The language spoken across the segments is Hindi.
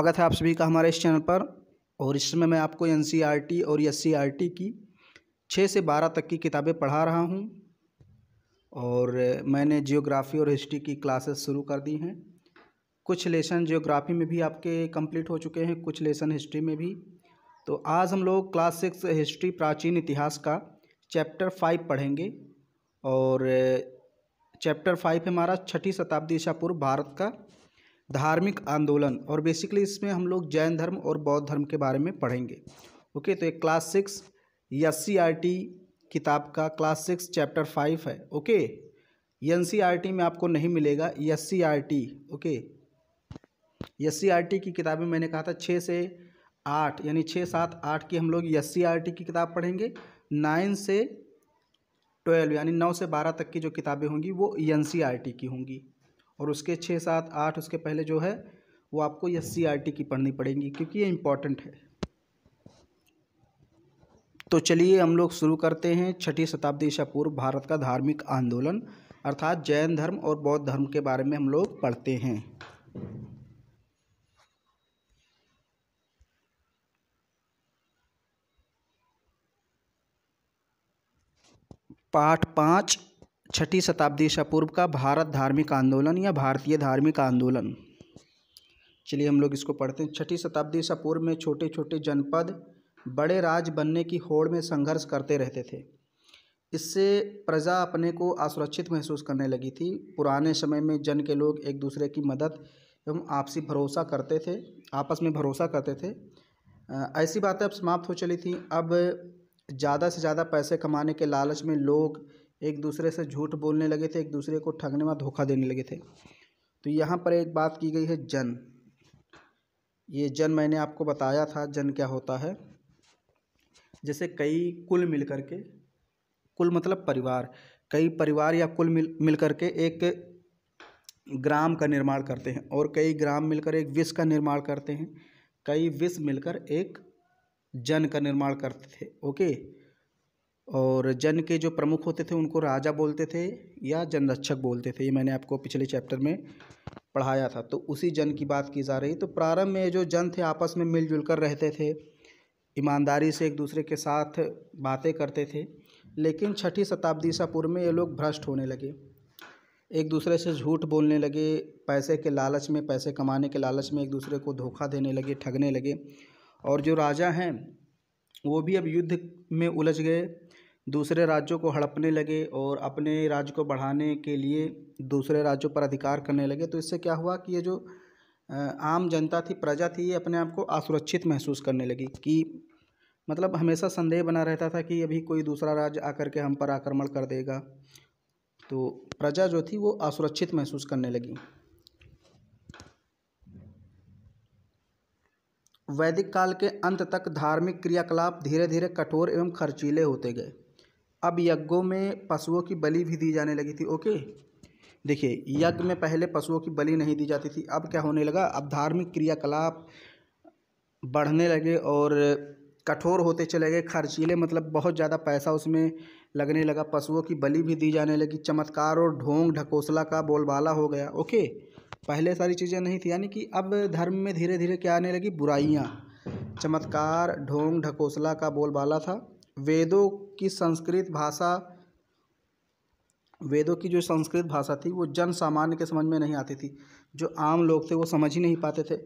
स्वागत है आप सभी का हमारे इस चैनल पर और इस समय मैं आपको एन e और एस e की छः से बारह तक की किताबें पढ़ा रहा हूँ और मैंने जियोग्राफ़ी और हिस्ट्री की क्लासेस शुरू कर दी हैं कुछ लेसन जियोग्राफ़ी में भी आपके कंप्लीट हो चुके हैं कुछ लेसन हिस्ट्री में भी तो आज हम लोग क्लास सिक्स हिस्ट्री प्राचीन इतिहास का चैप्टर फाइव पढ़ेंगे और चैप्टर फाइव हमारा छठी शताब्दी ईशापुर पूर्व भारत का धार्मिक आंदोलन और बेसिकली इसमें हम लोग जैन धर्म और बौद्ध धर्म के बारे में पढ़ेंगे ओके तो एक क्लास सिक्स एस किताब का क्लास सिक्स चैप्टर फाइव है ओके एन e में आपको नहीं मिलेगा एस ओके एस की किताबें मैंने कहा था छः से आठ यानी छः सात आठ की हम लोग एस e की किताब पढ़ेंगे नाइन से ट्वेल्व यानी नौ से बारह तक की जो किताबें होंगी वो एन e की होंगी और उसके छः सात आठ उसके पहले जो है वो आपको एस सी आर टी की पढ़नी पड़ेगी क्योंकि ये इम्पॉर्टेंट है तो चलिए हम लोग शुरू करते हैं छठी शताब्दी ईसा पूर्व भारत का धार्मिक आंदोलन अर्थात जैन धर्म और बौद्ध धर्म के बारे में हम लोग पढ़ते हैं पाठ पाँच छठी शताब्दी ईसा पूर्व का भारत धार्मिक आंदोलन या भारतीय धार्मिक आंदोलन चलिए हम लोग इसको पढ़ते हैं छठी शताब्दी ईसा पूर्व में छोटे छोटे जनपद बड़े राज बनने की होड़ में संघर्ष करते रहते थे इससे प्रजा अपने को असुरक्षित महसूस करने लगी थी पुराने समय में जन के लोग एक दूसरे की मदद एवं आपसी भरोसा करते थे आपस में भरोसा करते थे ऐसी बातें अब समाप्त हो चली थी अब ज़्यादा से ज़्यादा पैसे कमाने के लालच में लोग एक दूसरे से झूठ बोलने लगे थे एक दूसरे को ठगने में धोखा देने लगे थे तो यहाँ पर एक बात की गई है जन ये जन मैंने आपको बताया था जन क्या होता है जैसे कई कुल मिलकर के कुल मतलब परिवार कई परिवार या कुल मिल मिलकर के एक ग्राम का निर्माण करते हैं और कई ग्राम मिलकर एक विष का निर्माण करते हैं कई विष मिलकर एक जन का निर्माण करते थे ओके और जन के जो प्रमुख होते थे उनको राजा बोलते थे या जनरक्षक बोलते थे ये मैंने आपको पिछले चैप्टर में पढ़ाया था तो उसी जन की बात की जा रही तो प्रारंभ में जो जन थे आपस में मिलजुल कर रहते थे ईमानदारी से एक दूसरे के साथ बातें करते थे लेकिन छठी शताब्दी सा पूर्व में ये लोग भ्रष्ट होने लगे एक दूसरे से झूठ बोलने लगे पैसे के लालच में पैसे कमाने के लालच में एक दूसरे को धोखा देने लगे ठगने लगे और जो राजा हैं वो भी अब युद्ध में उलझ गए दूसरे राज्यों को हड़पने लगे और अपने राज्य को बढ़ाने के लिए दूसरे राज्यों पर अधिकार करने लगे तो इससे क्या हुआ कि ये जो आम जनता थी प्रजा थी ये अपने आप को असुरक्षित महसूस करने लगी कि मतलब हमेशा संदेह बना रहता था कि अभी कोई दूसरा राज्य आकर के हम पर आक्रमण कर देगा तो प्रजा जो थी वो असुरक्षित महसूस करने लगी वैदिक काल के अंत तक धार्मिक क्रियाकलाप धीरे धीरे कठोर एवं खर्चीले होते गए अब यज्ञों में पशुओं की बलि भी दी जाने लगी थी ओके देखिए यज्ञ में पहले पशुओं की बलि नहीं दी जाती थी अब क्या होने लगा अब धार्मिक क्रियाकलाप बढ़ने लगे और कठोर होते चले गए खर्चीले मतलब बहुत ज़्यादा पैसा उसमें लगने लगा पशुओं की बलि भी दी जाने लगी चमत्कार और ढोंग ढकोसला का बोलबाला हो गया ओके पहले सारी चीज़ें नहीं थी यानी कि अब धर्म में धीरे धीरे क्या आने लगी बुराइयाँ चमत्कार ढोंग ढकोसला का बोलबाला था वेदों की संस्कृत भाषा वेदों की जो संस्कृत भाषा थी वो जन सामान्य के समझ में नहीं आती थी जो आम लोग थे वो समझ ही नहीं पाते थे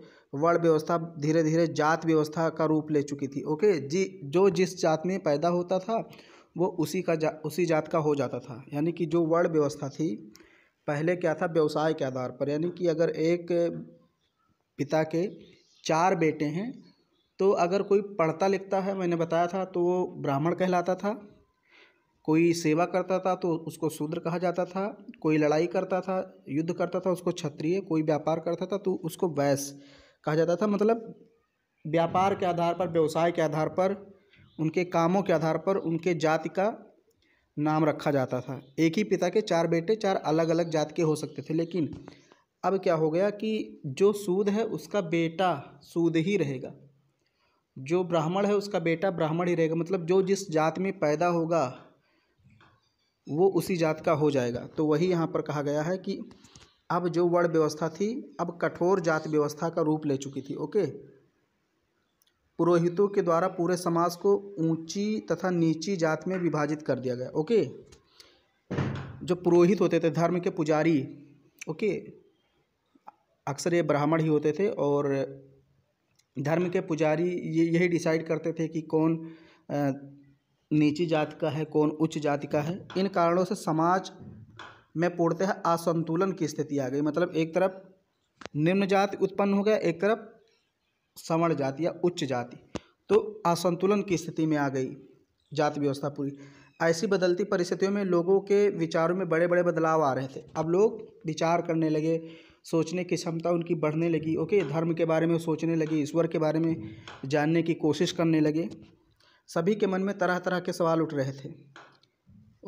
वर्ण व्यवस्था धीरे धीरे जात व्यवस्था का रूप ले चुकी थी ओके जी जो जिस जात में पैदा होता था वो उसी का जा उसी जात का हो जाता था यानी कि जो वर्ण व्यवस्था थी पहले क्या था व्यवसाय के आधार पर यानी कि अगर एक पिता के चार बेटे हैं तो अगर कोई पढ़ता लिखता है मैंने बताया था तो वो ब्राह्मण कहलाता था कोई सेवा करता था तो उसको शूद्र कहा जाता था कोई लड़ाई करता था युद्ध करता था उसको क्षत्रिय कोई व्यापार करता था तो उसको वैश्य कहा जाता था मतलब व्यापार के आधार पर व्यवसाय के आधार पर उनके कामों के आधार पर उनके जाति का नाम रखा जाता था एक ही पिता के चार बेटे चार अलग अलग जात के हो सकते थे लेकिन अब क्या हो गया कि जो सूद है उसका बेटा सूद ही रहेगा जो ब्राह्मण है उसका बेटा ब्राह्मण ही रहेगा मतलब जो जिस जात में पैदा होगा वो उसी जात का हो जाएगा तो वही यहाँ पर कहा गया है कि अब जो वर्ण व्यवस्था थी अब कठोर जात व्यवस्था का रूप ले चुकी थी ओके पुरोहितों के द्वारा पूरे समाज को ऊंची तथा नीची जात में विभाजित कर दिया गया ओके जो पुरोहित होते थे धर्म के पुजारी ओके अक्सर ये ब्राह्मण ही होते थे और धर्म के पुजारी ये यही डिसाइड करते थे कि कौन नीची जाति का है कौन उच्च जाति का है इन कारणों से समाज में पूर्णतः असंतुलन की स्थिति आ गई मतलब एक तरफ निम्न जाति उत्पन्न हो गया एक तरफ सवर्ण जाति या उच्च जाति तो असंतुलन की स्थिति में आ गई जाति व्यवस्था पूरी ऐसी बदलती परिस्थितियों में लोगों के विचारों में बड़े बड़े बदलाव आ रहे थे अब लोग विचार करने लगे सोचने की क्षमता उनकी बढ़ने लगी ओके धर्म के बारे में सोचने लगी ईश्वर के बारे में जानने की कोशिश करने लगे सभी के मन में तरह तरह के सवाल उठ रहे थे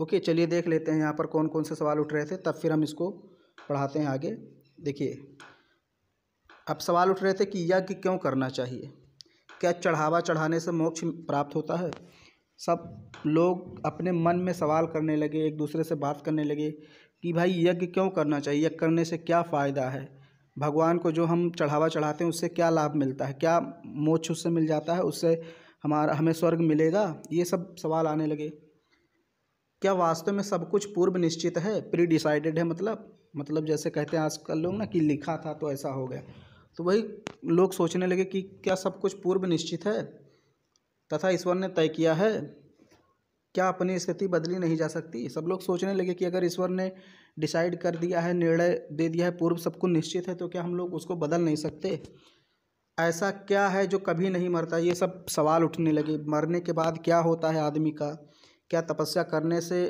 ओके चलिए देख लेते हैं यहाँ पर कौन कौन से सवाल उठ रहे थे तब फिर हम इसको पढ़ाते हैं आगे देखिए अब सवाल उठ रहे थे कि यज्ञ क्यों करना चाहिए क्या चढ़ावा चढ़ाने से मोक्ष प्राप्त होता है सब लोग अपने मन में सवाल करने लगे एक दूसरे से बात करने लगे कि भाई यज्ञ क्यों करना चाहिए यज्ञ करने से क्या फ़ायदा है भगवान को जो हम चढ़ावा चढ़ाते हैं उससे क्या लाभ मिलता है क्या मोक्ष उससे मिल जाता है उससे हमारा हमें स्वर्ग मिलेगा ये सब सवाल आने लगे क्या वास्तव में सब कुछ पूर्व निश्चित है प्री डिसाइडेड है मतलब मतलब जैसे कहते हैं आजकल लोग ना कि लिखा था तो ऐसा हो गया तो वही लोग सोचने लगे कि क्या सब कुछ पूर्व निश्चित है तथा ईश्वर ने तय किया है क्या अपनी स्थिति बदली नहीं जा सकती सब लोग सोचने लगे कि अगर ईश्वर ने डिसाइड कर दिया है निर्णय दे दिया है पूर्व सबको निश्चित है तो क्या हम लोग उसको बदल नहीं सकते ऐसा क्या है जो कभी नहीं मरता ये सब सवाल उठने लगे मरने के बाद क्या होता है आदमी का क्या तपस्या करने से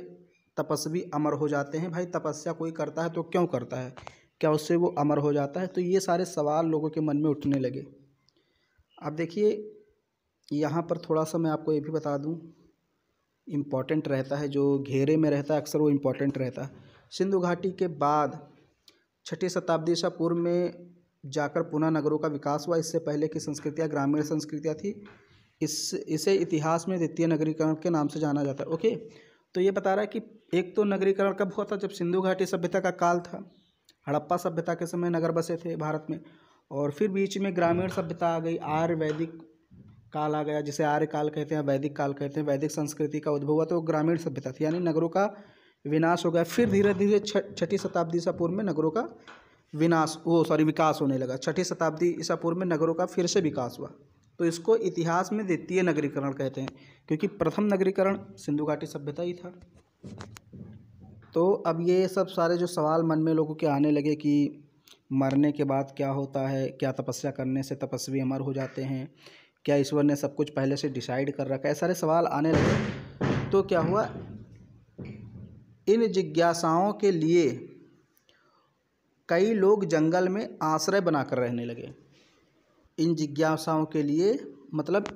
तपस्वी अमर हो जाते हैं भाई तपस्या कोई करता है तो क्यों करता है क्या उससे वो अमर हो जाता है तो ये सारे सवाल लोगों के मन में उठने लगे अब देखिए यहाँ पर थोड़ा सा मैं आपको ये भी बता दूँ इम्पॉर्टेंट रहता है जो घेरे में रहता है अक्सर वो इम्पोर्टेंट रहता है सिंधु घाटी के बाद छठी शताब्दी से पूर्व में जाकर पुनः नगरों का विकास हुआ इससे पहले की संस्कृतियाँ ग्रामीण संस्कृतियाँ थी इस इसे इतिहास में द्वितीय नगरीकरण के नाम से जाना जाता है ओके तो ये बता रहा है कि एक तो नगरीकरण कब हुआ था जब सिंधु घाटी सभ्यता का काल था हड़प्पा सभ्यता के समय नगर बसे थे भारत में और फिर बीच में ग्रामीण सभ्यता आ गई आयुर्वैदिक काल आ गया जिसे आर्य काल कहते हैं वैदिक काल कहते हैं वैदिक संस्कृति का उद्भव हुआ तो ग्रामीण सभ्यता थी यानी नगरों का विनाश हो गया फिर धीरे धीरे छठी शताब्दी ईसा पूर्व में नगरों का विनाश वो सॉरी विकास होने लगा छठी शताब्दी ईसा पूर्व में नगरों का फिर से विकास हुआ तो इसको इतिहास में द्वितीय नगरीकरण कहते हैं क्योंकि प्रथम नगरीकरण सिंधु घाटी सभ्यता ही था तो अब ये सब सारे जो सवाल मन में लोगों के आने लगे कि मरने के बाद क्या होता है क्या तपस्या करने से तपस्वी अमर हो जाते हैं क्या ईश्वर ने सब कुछ पहले से डिसाइड कर रखा है सारे सवाल आने लगे तो क्या हुआ इन जिज्ञासाओं के लिए कई लोग जंगल में आश्रय बनाकर रहने लगे इन जिज्ञासाओं के लिए मतलब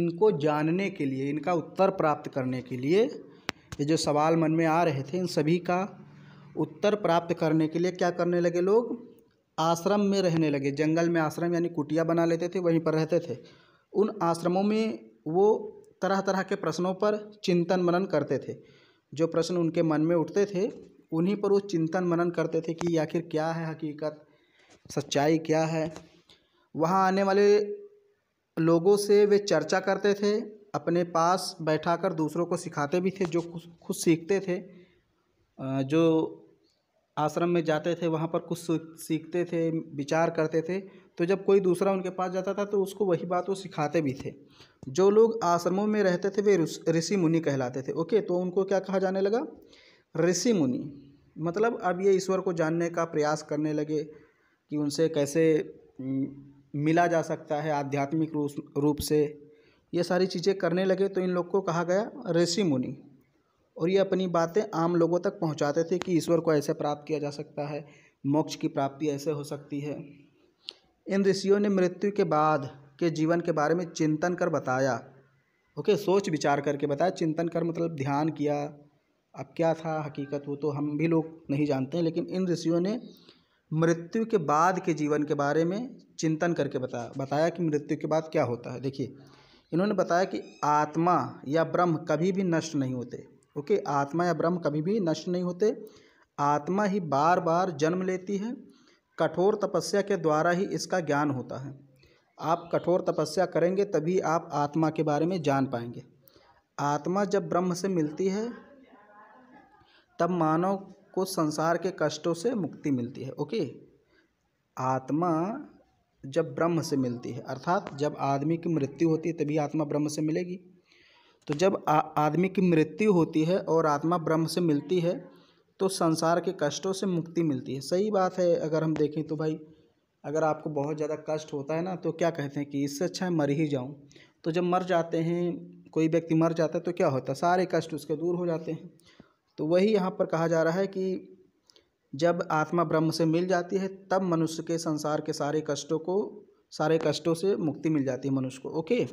इनको जानने के लिए इनका उत्तर प्राप्त करने के लिए ये जो सवाल मन में आ रहे थे इन सभी का उत्तर प्राप्त करने के लिए क्या करने लगे लोग आश्रम में रहने लगे जंगल में आश्रम यानी कुटिया बना लेते थे वहीं पर रहते थे उन आश्रमों में वो तरह तरह के प्रश्नों पर चिंतन मनन करते थे जो प्रश्न उनके मन में उठते थे उन्हीं पर वो चिंतन मनन करते थे कि आखिर क्या है हकीकत सच्चाई क्या है वहाँ आने वाले लोगों से वे चर्चा करते थे अपने पास बैठाकर दूसरों को सिखाते भी थे जो खुद सीखते थे जो आश्रम में जाते थे वहाँ पर कुछ सीखते थे विचार करते थे तो जब कोई दूसरा उनके पास जाता था तो उसको वही बात वो सिखाते भी थे जो लोग आश्रमों में रहते थे वे ऋषि मुनि कहलाते थे ओके तो उनको क्या कहा जाने लगा ऋषि मुनि मतलब अब ये ईश्वर को जानने का प्रयास करने लगे कि उनसे कैसे मिला जा सकता है आध्यात्मिक रूप से ये सारी चीज़ें करने लगे तो इन लोग को कहा गया ऋषि मुनि और ये अपनी बातें आम लोगों तक पहुंचाते थे कि ईश्वर को ऐसे प्राप्त किया जा सकता है मोक्ष की प्राप्ति ऐसे हो सकती है इन ऋषियों ने मृत्यु के बाद के जीवन के बारे में चिंतन कर बताया ओके सोच विचार करके बताया चिंतन कर मतलब ध्यान किया अब क्या था हकीकत वो तो हम भी लोग नहीं जानते हैं लेकिन इन ऋषियों ने मृत्यु के बाद के जीवन के बारे में चिंतन करके बताया बताया कि मृत्यु के बाद क्या होता है देखिए इन्होंने बताया कि आत्मा या ब्रह्म कभी भी नष्ट नहीं होते ओके आत्मा या ब्रह्म कभी भी नष्ट नहीं होते आत्मा ही बार बार जन्म लेती है कठोर तपस्या के द्वारा ही इसका ज्ञान होता है आप कठोर तपस्या करेंगे तभी आप आत्मा के बारे में जान पाएंगे आत्मा जब ब्रह्म से मिलती है तब मानव को संसार के कष्टों से मुक्ति मिलती है ओके आत्मा जब ब्रह्म से मिलती है अर्थात जब आदमी की मृत्यु होती है तभी आत्मा ब्रह्म से मिलेगी तो जब आ, आदमी की मृत्यु होती है और आत्मा ब्रह्म से मिलती है तो संसार के कष्टों से मुक्ति मिलती है सही बात है अगर हम देखें तो भाई अगर आपको बहुत ज़्यादा कष्ट होता है ना तो क्या कहते हैं कि इससे अच्छा है मर ही जाऊँ तो जब मर जाते हैं कोई व्यक्ति मर जाता है तो क्या होता है सारे कष्ट उसके दूर हो जाते हैं तो वही यहाँ पर कहा जा रहा है कि जब आत्मा ब्रह्म से मिल जाती है तब मनुष्य के संसार के सारे कष्टों को सारे कष्टों से मुक्ति मिल जाती है मनुष्य को ओके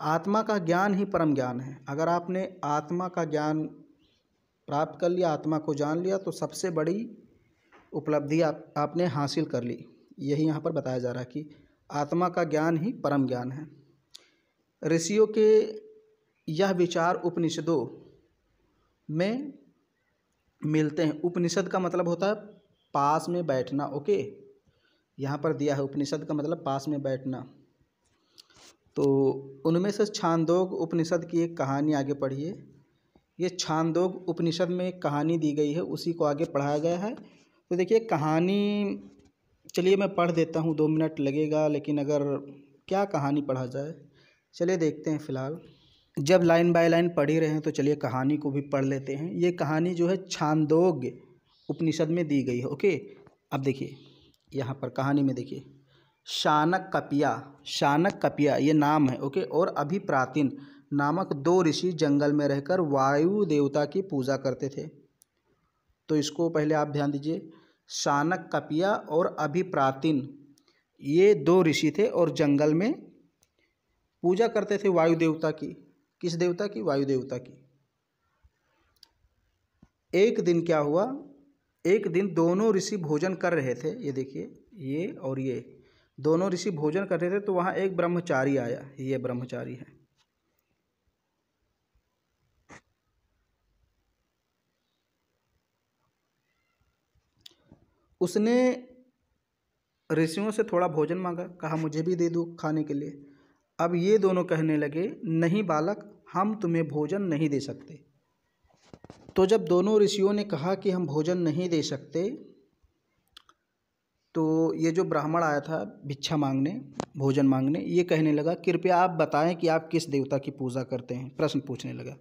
आत्मा का ज्ञान ही परम ज्ञान है अगर आपने आत्मा का ज्ञान प्राप्त कर लिया आत्मा को जान लिया तो सबसे बड़ी उपलब्धि आप आपने हासिल कर ली यही यहाँ पर बताया जा रहा है कि आत्मा का ज्ञान ही परम ज्ञान है ऋषियों के यह विचार उपनिषदों में मिलते हैं उपनिषद का मतलब होता है पास में बैठना ओके यहाँ पर दिया है उपनिषद का मतलब पास में बैठना तो उनमें से छांदोग उपनिषद की एक कहानी आगे पढ़िए ये छांदोग उपनिषद में एक कहानी दी गई है उसी को आगे पढ़ाया गया है तो देखिए कहानी चलिए मैं पढ़ देता हूँ दो मिनट लगेगा लेकिन अगर क्या कहानी पढ़ा जाए चलिए देखते हैं फ़िलहाल जब लाइन बाय लाइन पढ़ ही रहे हैं तो चलिए कहानी को भी पढ़ लेते हैं ये कहानी जो है छांदोग उपनिषद में दी गई है ओके अब देखिए यहाँ पर कहानी में देखिए शानक कपिया शानक कपिया ये नाम है ओके और अभिप्रातिन नामक दो ऋषि जंगल में रहकर वायु देवता की पूजा करते थे तो इसको पहले आप ध्यान दीजिए शानक कपिया और अभिप्रातिन ये दो ऋषि थे और जंगल में पूजा करते थे वायु देवता की किस देवता की वायु देवता की एक दिन क्या हुआ एक दिन दोनों ऋषि भोजन कर रहे थे ये देखिए ये और ये दोनों ऋषि भोजन कर रहे थे तो वहाँ एक ब्रह्मचारी आया ये ब्रह्मचारी है उसने ऋषियों से थोड़ा भोजन मांगा कहा मुझे भी दे दो खाने के लिए अब ये दोनों कहने लगे नहीं बालक हम तुम्हें भोजन नहीं दे सकते तो जब दोनों ऋषियों ने कहा कि हम भोजन नहीं दे सकते तो ये जो ब्राह्मण आया था भिक्षा मांगने भोजन मांगने ये कहने लगा कृपया आप बताएं कि आप किस देवता की पूजा करते हैं प्रश्न पूछने लगा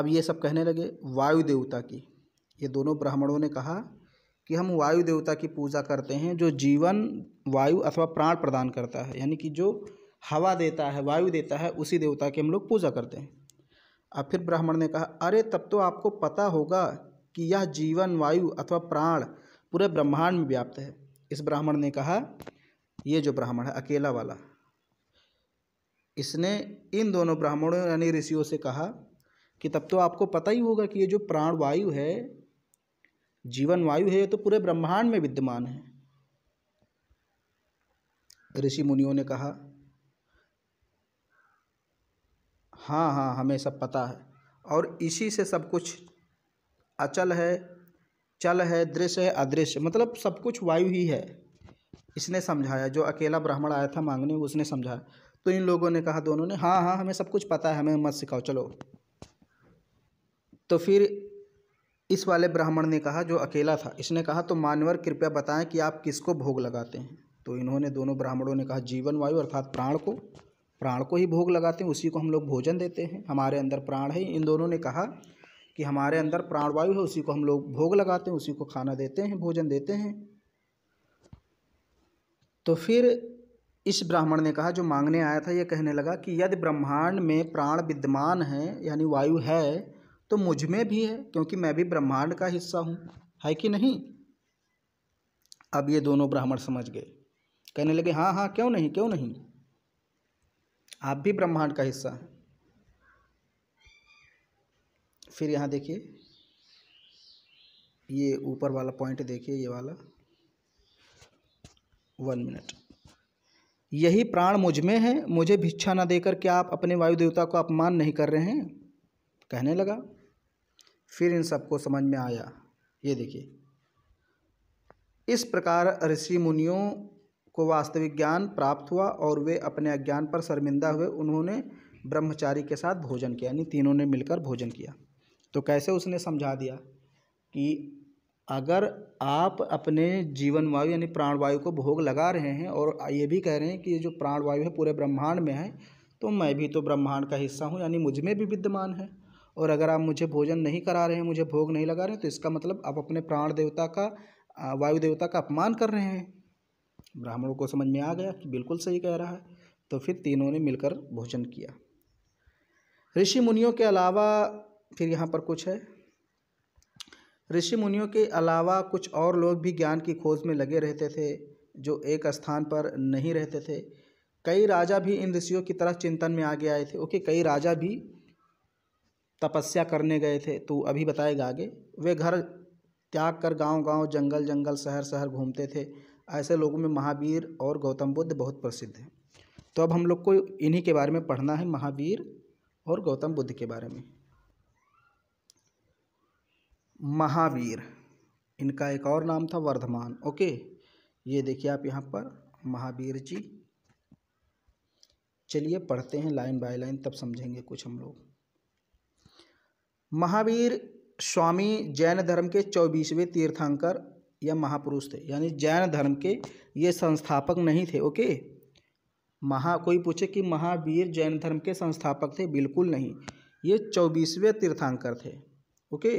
अब ये सब कहने लगे वायु देवता की ये दोनों ब्राह्मणों ने कहा कि हम वायु देवता की पूजा करते हैं जो जीवन वायु अथवा प्राण प्रदान करता है यानी कि जो हवा देता है वायु देता है उसी देवता की हम लोग पूजा करते हैं अब फिर ब्राह्मण ने कहा अरे तब तो आपको पता होगा कि यह जीवन वायु अथवा प्राण पूरे ब्रह्मांड में व्याप्त है इस ब्राह्मण ने कहा ये जो ब्राह्मण है अकेला वाला इसने इन दोनों ब्राह्मणों यानी ऋषियों से कहा कि तब तो आपको पता ही होगा कि ये जो प्राण वायु है जीवन वायु है ये तो पूरे ब्रह्मांड में विद्यमान है ऋषि मुनियों ने कहा हाँ हाँ हमें सब पता है और इसी से सब कुछ अचल है चल है दृश्य है अदृश्य मतलब सब कुछ वायु ही है इसने समझाया जो अकेला ब्राह्मण आया था मांगने उसने समझाया तो इन लोगों ने कहा दोनों ने हाँ हाँ हमें सब कुछ पता है हमें मत सिखाओ चलो तो फिर इस वाले ब्राह्मण ने कहा जो अकेला था इसने कहा तो मानवर कृपया बताएं कि आप किसको भोग लगाते हैं तो इन्होंने दोनों ब्राह्मणों ने कहा जीवन वायु अर्थात प्राण को प्राण को ही भोग लगाते हैं उसी को हम लोग भोजन देते हैं हमारे अंदर प्राण है इन दोनों ने कहा कि हमारे अंदर प्राणवायु है उसी को हम लोग भोग लगाते हैं उसी को खाना देते हैं भोजन देते हैं तो फिर इस ब्राह्मण ने कहा जो मांगने आया था ये कहने लगा कि यदि ब्रह्मांड में प्राण विद्यमान है यानी वायु है तो मुझ में भी है क्योंकि मैं भी ब्रह्मांड का हिस्सा हूँ है कि नहीं अब ये दोनों ब्राह्मण समझ गए कहने लगे हाँ हाँ क्यों नहीं क्यों नहीं आप भी ब्रह्मांड का हिस्सा हैं फिर यहाँ देखिए ये ऊपर वाला पॉइंट देखिए ये वाला वन मिनट यही प्राण मुझ में है मुझे भिक्षा न देकर क्या आप अपने वायु देवता को अपमान नहीं कर रहे हैं कहने लगा फिर इन सबको समझ में आया ये देखिए इस प्रकार ऋषि मुनियों को वास्तविक ज्ञान प्राप्त हुआ और वे अपने अज्ञान पर शर्मिंदा हुए उन्होंने ब्रह्मचारी के साथ भोजन किया यानी तीनों ने मिलकर भोजन किया तो कैसे उसने समझा दिया कि अगर आप अपने जीवन वायु यानी प्राणवायु को भोग लगा रहे हैं और ये भी कह रहे हैं कि ये जो प्राणवायु है पूरे ब्रह्मांड में है तो मैं भी तो ब्रह्मांड का हिस्सा हूँ यानी मुझ में भी विद्यमान है और अगर आप मुझे भोजन नहीं करा रहे हैं मुझे भोग नहीं लगा रहे हैं तो इसका मतलब आप अपने प्राण देवता का वायु देवता का अपमान कर रहे हैं ब्राह्मणों को समझ में आ गया कि बिल्कुल सही कह रहा है तो फिर तीनों ने मिलकर भोजन किया ऋषि मुनियों के अलावा फिर यहाँ पर कुछ है ऋषि मुनियों के अलावा कुछ और लोग भी ज्ञान की खोज में लगे रहते थे जो एक स्थान पर नहीं रहते थे कई राजा भी इन ऋषियों की तरह चिंतन में आगे आए थे ओके कई राजा भी तपस्या करने गए थे तो अभी बताएगा आगे वे घर त्याग कर गांव-गांव जंगल जंगल शहर शहर घूमते थे ऐसे लोगों में महावीर और गौतम बुद्ध बहुत प्रसिद्ध हैं तो अब हम लोग को इन्हीं के बारे में पढ़ना है महावीर और गौतम बुद्ध के बारे में महावीर इनका एक और नाम था वर्धमान ओके ये देखिए आप यहाँ पर महावीर जी चलिए पढ़ते हैं लाइन बाय लाइन तब समझेंगे कुछ हम लोग महावीर स्वामी जैन धर्म के चौबीसवें तीर्थंकर या महापुरुष थे यानी जैन धर्म के ये संस्थापक नहीं थे ओके महा कोई पूछे कि महावीर जैन धर्म के संस्थापक थे बिल्कुल नहीं ये चौबीसवें तीर्थंकर थे ओके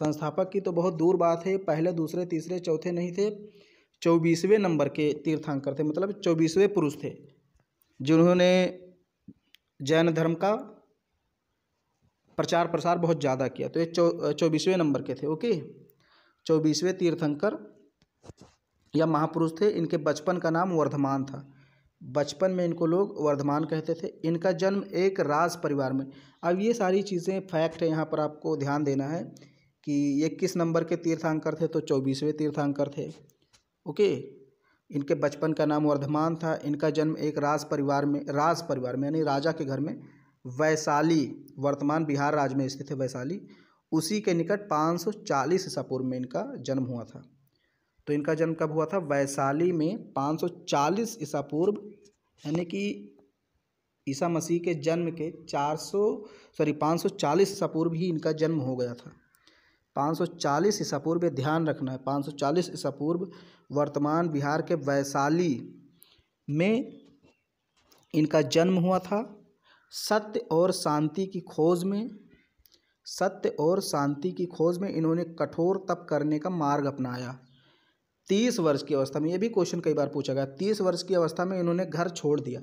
संस्थापक की तो बहुत दूर बात है पहले दूसरे तीसरे चौथे नहीं थे चौबीसवें नंबर के तीर्थंकर थे मतलब चौबीसवें पुरुष थे जिन्होंने जैन धर्म का प्रचार प्रसार बहुत ज़्यादा किया तो ये चौबीसवें नंबर के थे ओके चौबीसवें तीर्थंकर या महापुरुष थे इनके बचपन का नाम वर्धमान था बचपन में इनको लोग वर्धमान कहते थे इनका जन्म एक राज परिवार में अब ये सारी चीज़ें फैक्ट है यहाँ पर आपको ध्यान देना है कि इक्कीस नंबर के तीर्थांकर थे तो चौबीसवें तीर्थांकर थे ओके इनके बचपन का नाम वर्धमान था इनका जन्म एक राज परिवार में राज परिवार में यानी राजा के घर में वैशाली वर्तमान बिहार राज्य में स्थित है वैशाली उसी के निकट 540 ईसा पूर्व में इनका जन्म हुआ था तो इनका जन्म कब हुआ था वैशाली में 540 ईसा पूर्व यानी कि ईसा मसीह के जन्म के 400 सॉरी 540 ईसा पूर्व ही इनका जन्म हो गया था पाँच सौ चालीस ईसा पूर्व ध्यान रखना है पाँच सौ चालीस ईसा पूर्व वर्तमान बिहार के वैशाली में इनका जन्म हुआ था सत्य और शांति की खोज में सत्य और शांति की खोज में इन्होंने कठोर तप करने का मार्ग अपनाया तीस वर्ष की अवस्था में ये भी क्वेश्चन कई बार पूछा गया तीस वर्ष की अवस्था में इन्होंने घर छोड़ दिया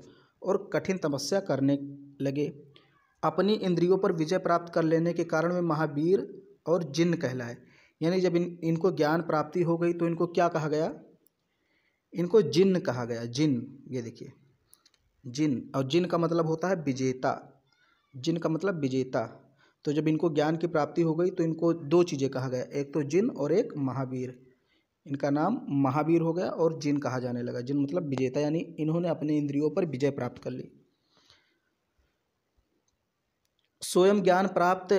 और कठिन तपस्या करने लगे अपनी इंद्रियों पर विजय प्राप्त कर लेने के कारण वे महावीर और जिन्न कहलाए यानी जब इन इनको ज्ञान प्राप्ति हो गई तो इनको क्या कहा गया इनको जिन्न कहा गया जिन ये देखिए जिन और जिन का मतलब होता है विजेता जिन का मतलब विजेता तो जब इनको ज्ञान की प्राप्ति हो गई तो इनको दो चीज़ें कहा गया एक तो जिन और एक महावीर इनका नाम महावीर हो गया और जिन कहा जाने लगा जिन मतलब विजेता यानी इन्होंने अपने इंद्रियों पर विजय प्राप्त कर ली स्वयं ज्ञान प्राप्त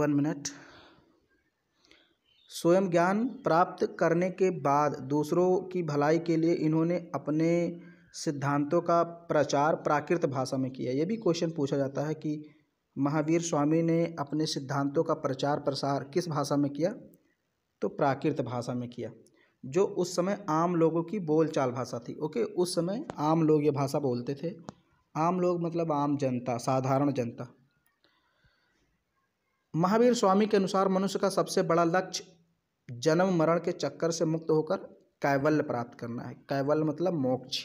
वन मिनट स्वयं ज्ञान प्राप्त करने के बाद दूसरों की भलाई के लिए इन्होंने अपने सिद्धांतों का प्रचार प्राकृत भाषा में किया यह भी क्वेश्चन पूछा जाता है कि महावीर स्वामी ने अपने सिद्धांतों का प्रचार प्रसार किस भाषा में किया तो प्राकृत भाषा में किया जो उस समय आम लोगों की बोलचाल भाषा थी ओके उस समय आम लोग ये भाषा बोलते थे आम लोग मतलब आम जनता साधारण जनता महावीर स्वामी के अनुसार मनुष्य का सबसे बड़ा लक्ष्य जन्म मरण के चक्कर से मुक्त होकर कैवल्य प्राप्त करना है कैवल्य मतलब मोक्ष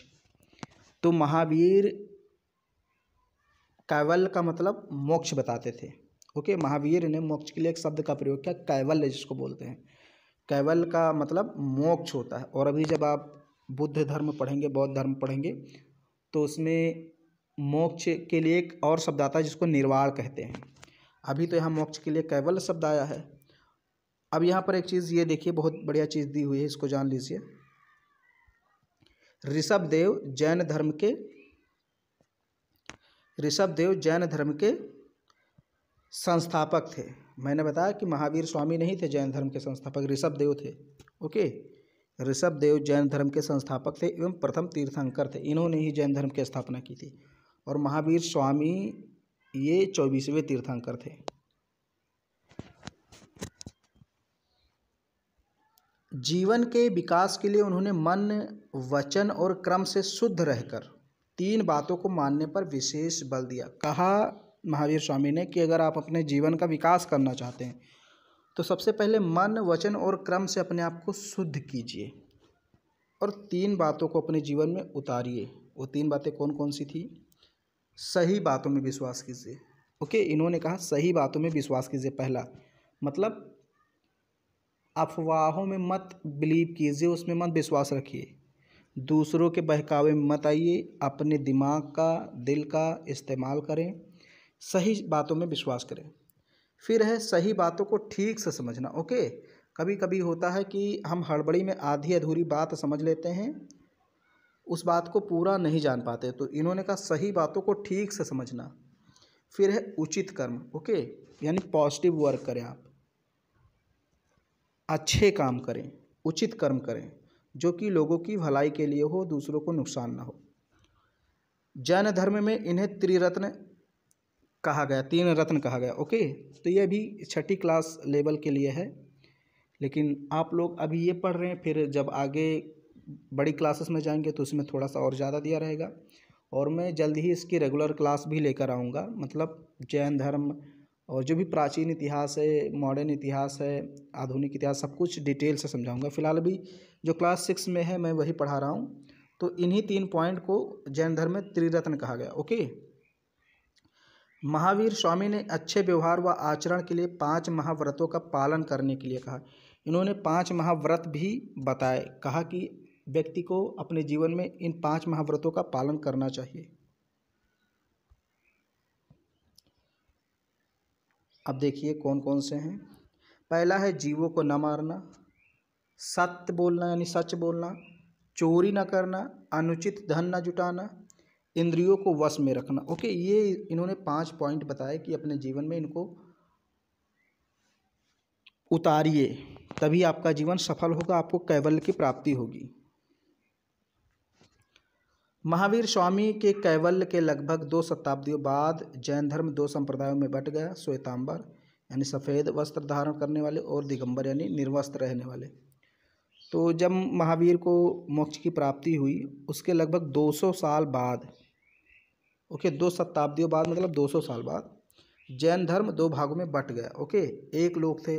तो महावीर कैवल्य का मतलब मोक्ष बताते थे ओके महावीर ने मोक्ष के लिए एक शब्द का प्रयोग किया कैवल्य जिसको बोलते हैं कैवल्य का मतलब मोक्ष होता है और अभी जब आप बुद्ध धर्म पढ़ेंगे बौद्ध धर्म पढ़ेंगे तो उसमें मोक्ष के लिए एक और शब्द आता है जिसको निर्वाण कहते हैं अभी तो यहाँ मोक्ष के लिए केवल शब्द आया है अब यहाँ पर एक चीज़ ये देखिए बहुत बढ़िया चीज़ दी हुई है इसको जान लीजिए ऋषभ देव जैन धर्म के ऋषभ देव जैन धर्म के संस्थापक थे मैंने बताया कि महावीर स्वामी नहीं थे जैन धर्म के संस्थापक ऋषभ देव थे ओके ऋषभ देव जैन धर्म के संस्थापक थे एवं प्रथम तीर्थंकर थे इन्होंने ही जैन धर्म की स्थापना की थी और महावीर स्वामी ये चौबीसवें तीर्थंकर थे जीवन के विकास के लिए उन्होंने मन वचन और क्रम से शुद्ध रहकर तीन बातों को मानने पर विशेष बल दिया कहा महावीर स्वामी ने कि अगर आप अपने जीवन का विकास करना चाहते हैं तो सबसे पहले मन वचन और क्रम से अपने आप को शुद्ध कीजिए और तीन बातों को अपने जीवन में उतारिए वो तीन बातें कौन कौन सी थी सही बातों में विश्वास कीजिए ओके इन्होंने कहा सही बातों में विश्वास कीजिए पहला मतलब अफवाहों में मत बिलीव कीजिए उसमें मत विश्वास रखिए दूसरों के बहकावे में मत आइए अपने दिमाग का दिल का इस्तेमाल करें सही बातों में विश्वास करें फिर है सही बातों को ठीक से समझना ओके कभी कभी होता है कि हम हड़बड़ी में आधी अधूरी बात समझ लेते हैं उस बात को पूरा नहीं जान पाते तो इन्होंने कहा सही बातों को ठीक से समझना फिर है उचित कर्म ओके यानी पॉजिटिव वर्क करें आप अच्छे काम करें उचित कर्म करें जो कि लोगों की भलाई के लिए हो दूसरों को नुकसान ना हो जैन धर्म में इन्हें त्रिरत्न कहा गया तीन रत्न कहा गया ओके तो ये भी छठी क्लास लेवल के लिए है लेकिन आप लोग अभी ये पढ़ रहे हैं फिर जब आगे बड़ी क्लासेस में जाएंगे तो उसमें थोड़ा सा और ज़्यादा दिया रहेगा और मैं जल्द ही इसकी रेगुलर क्लास भी लेकर आऊँगा मतलब जैन धर्म और जो भी प्राचीन इतिहास है मॉडर्न इतिहास है आधुनिक इतिहास सब कुछ डिटेल से समझाऊंगा फिलहाल अभी जो क्लास सिक्स में है मैं वही पढ़ा रहा हूँ तो इन्हीं तीन पॉइंट को जैन धर्म में त्रिरत्न कहा गया ओके महावीर स्वामी ने अच्छे व्यवहार व आचरण के लिए पांच महाव्रतों का पालन करने के लिए कहा इन्होंने पांच महाव्रत भी बताए कहा कि व्यक्ति को अपने जीवन में इन पांच महाव्रतों का पालन करना चाहिए अब देखिए कौन कौन से हैं पहला है जीवों को न मारना सत्य बोलना यानी सच बोलना चोरी ना करना अनुचित धन ना जुटाना इंद्रियों को वश में रखना ओके ये इन्होंने पांच पॉइंट बताए कि अपने जीवन में इनको उतारिए तभी आपका जीवन सफल होगा आपको कैवल्य की प्राप्ति होगी महावीर स्वामी के कैवल्य के लगभग दो शताब्दियों बाद जैन धर्म दो संप्रदायों में बट गया श्वेतांबर यानी सफ़ेद वस्त्र धारण करने वाले और दिगंबर यानी निर्वस्त्र रहने वाले तो जब महावीर को मोक्ष की प्राप्ति हुई उसके लगभग 200 साल बाद ओके दो शताब्दियों बाद मतलब 200 साल बाद जैन धर्म दो भागों में बट गया ओके एक लोग थे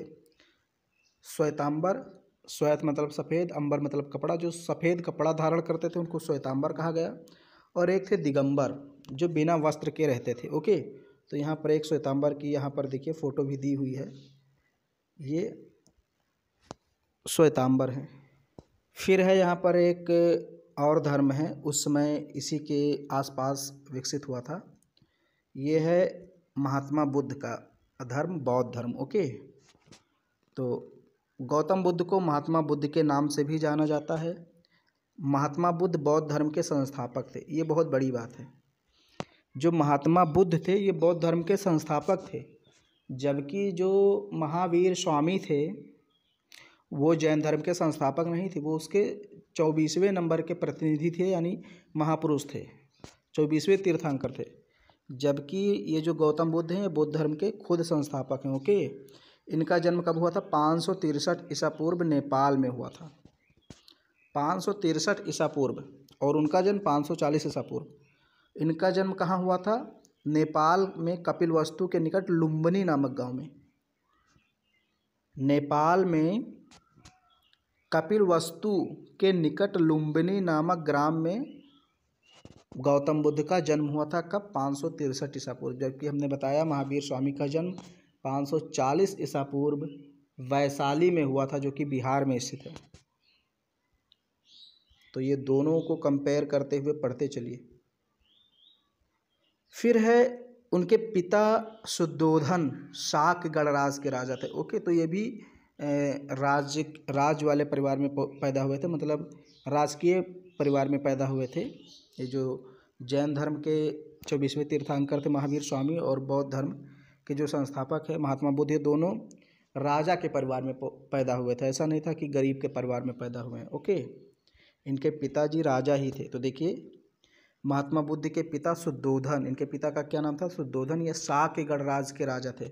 श्वेतांबर श्वेत मतलब सफ़ेद अंबर मतलब कपड़ा जो सफ़ेद कपड़ा धारण करते थे उनको श्वेतांबर कहा गया और एक थे दिगंबर जो बिना वस्त्र के रहते थे ओके तो यहाँ पर एक श्वेतांबर की यहाँ पर देखिए फ़ोटो भी दी हुई है ये श्वेतांबर है फिर है यहाँ पर एक और धर्म है उस समय इसी के आसपास विकसित हुआ था ये है महात्मा बुद्ध का धर्म बौद्ध धर्म ओके तो गौतम बुद्ध को महात्मा बुद्ध के नाम से भी जाना जाता है महात्मा बुद्ध बौद्ध धर्म के संस्थापक थे ये बहुत बड़ी बात है जो महात्मा बुद्ध थे ये बौद्ध धर्म के संस्थापक थे जबकि जो महावीर स्वामी थे वो जैन धर्म के संस्थापक नहीं थे वो उसके चौबीसवें नंबर के प्रतिनिधि थे यानी महापुरुष थे चौबीसवें तीर्थंकर थे जबकि ये जो गौतम बुद्ध हैं ये बौद्ध धर्म के खुद संस्थापक हैं ओके इनका जन्म कब हुआ था पाँच सौ तिरसठ ईसा पूर्व नेपाल में हुआ था पाँच सौ तिरसठ ईसा पूर्व और उनका जन्म पाँच सौ चालीस ईसा पूर्व इनका जन्म कहाँ हुआ था नेपाल में कपिल वस्तु के निकट लुम्बनी नामक गांव में नेपाल में कपिल वस्तु के निकट लुम्बनी नामक ग्राम में गौतम बुद्ध का जन्म हुआ था कब पाँच सौ तिरसठ ईसा पूर्व जबकि हमने बताया महावीर स्वामी का जन्म पाँच सौ चालीस ईसा पूर्व वैशाली में हुआ था जो कि बिहार में स्थित है तो ये दोनों को कंपेयर करते हुए पढ़ते चलिए फिर है उनके पिता शुद्धोधन शाक गणराज के राजा थे ओके तो ये भी राज राज वाले परिवार में पैदा हुए थे मतलब राजकीय परिवार में पैदा हुए थे ये जो जैन धर्म के चौबीसवें तीर्थांकर थे महावीर स्वामी और बौद्ध धर्म के जो संस्थापक है महात्मा बुद्ध ये दोनों राजा के परिवार में पैदा हुए थे ऐसा नहीं था कि गरीब के परिवार में पैदा हुए हैं ओके इनके पिताजी राजा ही थे तो देखिए महात्मा बुद्ध के पिता सुदोधन इनके पिता का क्या नाम था सुदोधन ये शाह के गणराज के राजा थे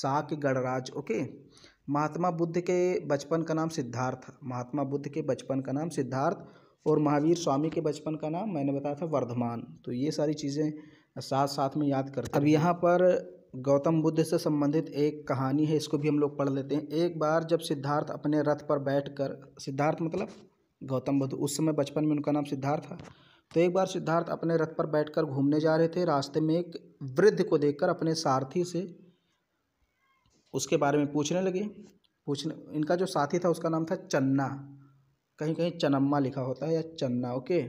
शाह के गणराज ओके महात्मा बुद्ध के बचपन का नाम सिद्धार्थ महात्मा बुद्ध के बचपन का नाम सिद्धार्थ और महावीर स्वामी के बचपन का नाम मैंने बताया था वर्धमान तो ये सारी चीज़ें साथ साथ में याद करते अब यहाँ पर गौतम बुद्ध से संबंधित एक कहानी है इसको भी हम लोग पढ़ लेते हैं एक बार जब सिद्धार्थ अपने रथ पर बैठकर सिद्धार्थ मतलब गौतम बुद्ध उस समय बचपन में उनका नाम सिद्धार्थ था तो एक बार सिद्धार्थ अपने रथ पर बैठकर घूमने जा रहे थे रास्ते में एक वृद्ध को देखकर अपने सारथी से उसके बारे में पूछने लगे पूछने इनका जो साथी था उसका नाम था चन्ना कहीं कहीं चनम्मा लिखा होता है या चन्ना ओके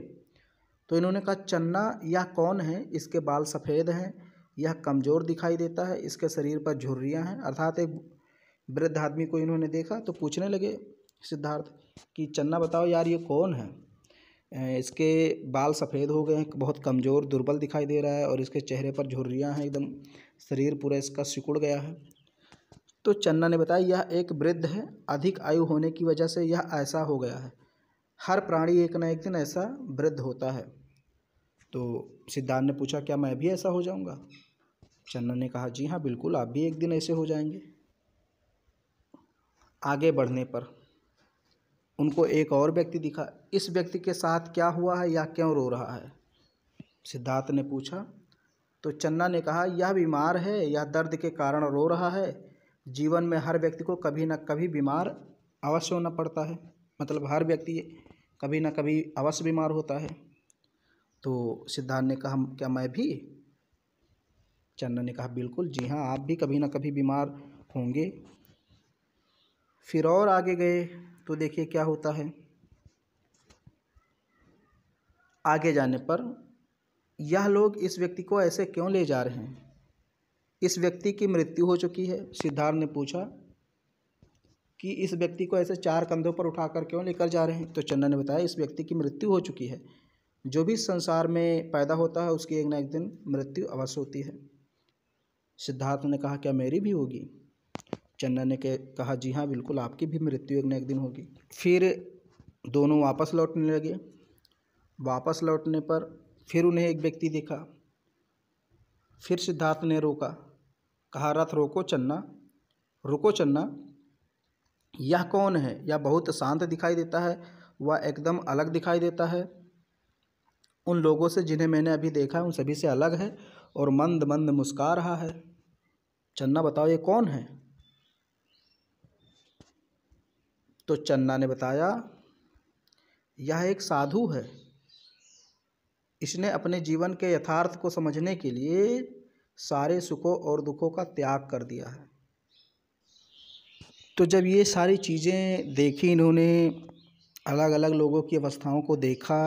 तो इन्होंने कहा चन्ना यह कौन है इसके बाल सफ़ेद हैं यह कमज़ोर दिखाई देता है इसके शरीर पर झुर्रियाँ हैं अर्थात एक वृद्ध आदमी को इन्होंने देखा तो पूछने लगे सिद्धार्थ कि चन्ना बताओ यार ये कौन है इसके बाल सफ़ेद हो गए हैं बहुत कमज़ोर दुर्बल दिखाई दे रहा है और इसके चेहरे पर झुर्रियाँ हैं एकदम शरीर पूरा इसका सिकुड़ गया है तो चन्ना ने बताया यह एक वृद्ध है अधिक आयु होने की वजह से यह ऐसा हो गया है हर प्राणी एक ना एक दिन ऐसा वृद्ध होता है तो सिद्धार्थ ने पूछा क्या मैं भी ऐसा हो जाऊंगा चंदन ने कहा जी हाँ बिल्कुल आप भी एक दिन ऐसे हो जाएंगे आगे बढ़ने पर उनको एक और व्यक्ति दिखा इस व्यक्ति के साथ क्या हुआ है या क्यों रो रहा है सिद्धार्थ ने पूछा तो चन्ना ने कहा यह बीमार है या दर्द के कारण रो रहा है जीवन में हर व्यक्ति को कभी ना कभी बीमार अवश्य होना पड़ता है मतलब हर व्यक्ति कभी ना कभी अवश्य बीमार होता है तो सिद्धार्थ ने कहा क्या मैं भी चंदन ने कहा बिल्कुल जी हाँ आप भी कभी ना कभी बीमार होंगे फिर और आगे गए तो देखिए क्या होता है आगे जाने पर यह लोग इस व्यक्ति को ऐसे क्यों ले जा रहे हैं इस व्यक्ति की मृत्यु हो चुकी है सिद्धार्थ ने पूछा कि इस व्यक्ति को ऐसे चार कंधों पर उठाकर क्यों लेकर जा रहे हैं तो चंदन ने बताया इस व्यक्ति की मृत्यु हो चुकी है जो भी संसार में पैदा होता है उसकी एक ना एक दिन मृत्यु अवश्य होती है सिद्धार्थ ने कहा क्या मेरी भी होगी चन्ना ने कहा जी हाँ बिल्कुल आपकी भी मृत्यु एक न एक दिन होगी फिर दोनों वापस लौटने लगे वापस लौटने पर फिर उन्हें एक व्यक्ति देखा फिर सिद्धार्थ ने रोका कहा रथ रोको चन्ना रुको चन्ना यह कौन है यह बहुत शांत दिखाई देता है वह एकदम अलग दिखाई देता है उन लोगों से जिन्हें मैंने अभी देखा उन सभी से अलग है और मंद मंद मुस्का रहा है चन्ना बताओ ये कौन है तो चन्ना ने बताया यह एक साधु है इसने अपने जीवन के यथार्थ को समझने के लिए सारे सुखों और दुखों का त्याग कर दिया है तो जब ये सारी चीज़ें देखी इन्होंने अलग अलग लोगों की अवस्थाओं को देखा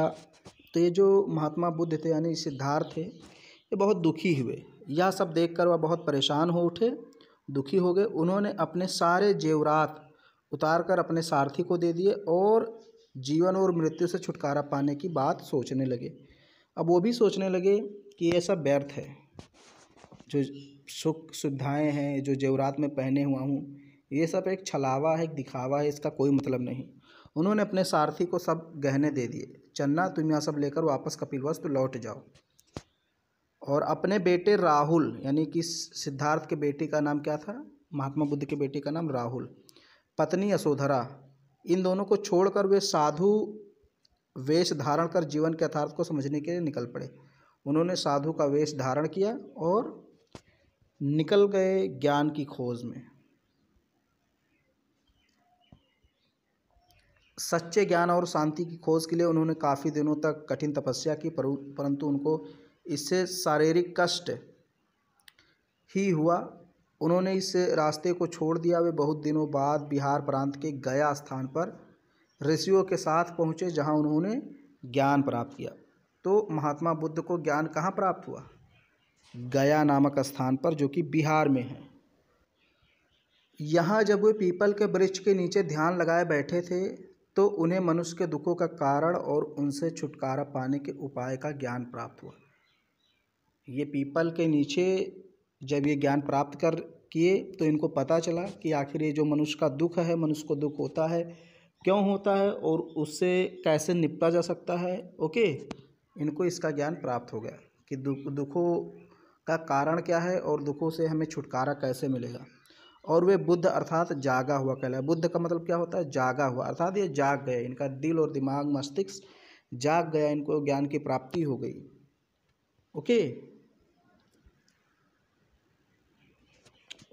तो ये जो महात्मा बुद्ध थे यानी सिद्धार्थ थे ये बहुत दुखी हुए यह सब देखकर वह बहुत परेशान हो उठे दुखी हो गए उन्होंने अपने सारे जेवरात उतार कर अपने सारथी को दे दिए और जीवन और मृत्यु से छुटकारा पाने की बात सोचने लगे अब वो भी सोचने लगे कि ये सब व्यर्थ है जो सुख सुविधाएं हैं जो जेवरात में पहने हुआ हूँ ये सब एक छलावा है एक दिखावा है इसका कोई मतलब नहीं उन्होंने अपने सारथी को सब गहने दे दिए चन्ना तुम यहाँ सब लेकर वापस कपिलवस्तु लौट जाओ और अपने बेटे राहुल यानी कि सिद्धार्थ के बेटे का नाम क्या था महात्मा बुद्ध के बेटे का नाम राहुल पत्नी यशोधरा इन दोनों को छोड़कर वे साधु वेश धारण कर जीवन के यथार्थ को समझने के लिए निकल पड़े उन्होंने साधु का वेश धारण किया और निकल गए ज्ञान की खोज में सच्चे ज्ञान और शांति की खोज के लिए उन्होंने काफ़ी दिनों तक कठिन तपस्या की परंतु उनको इससे शारीरिक कष्ट ही हुआ उन्होंने इस रास्ते को छोड़ दिया वे बहुत दिनों बाद बिहार प्रांत के गया स्थान पर ऋषियों के साथ पहुँचे जहाँ उन्होंने ज्ञान प्राप्त किया तो महात्मा बुद्ध को ज्ञान कहाँ प्राप्त हुआ गया नामक स्थान पर जो कि बिहार में है यहाँ जब वे पीपल के वृक्ष के नीचे ध्यान लगाए बैठे थे तो उन्हें मनुष्य के दुखों का कारण और उनसे छुटकारा पाने के उपाय का ज्ञान प्राप्त हुआ ये पीपल के नीचे जब ये ज्ञान प्राप्त कर किए तो इनको पता चला कि आखिर ये जो मनुष्य का दुख है मनुष्य को दुख होता है क्यों होता है और उससे कैसे निपटा जा सकता है ओके इनको इसका ज्ञान प्राप्त हो गया कि दुख दुखों का कारण क्या है और दुखों से हमें छुटकारा कैसे मिलेगा और वे बुद्ध अर्थात जागा हुआ कहलाए बुद्ध का मतलब क्या होता है जागा हुआ अर्थात ये जाग गए इनका दिल और दिमाग मस्तिष्क जाग गया इनको ज्ञान की प्राप्ति हो गई ओके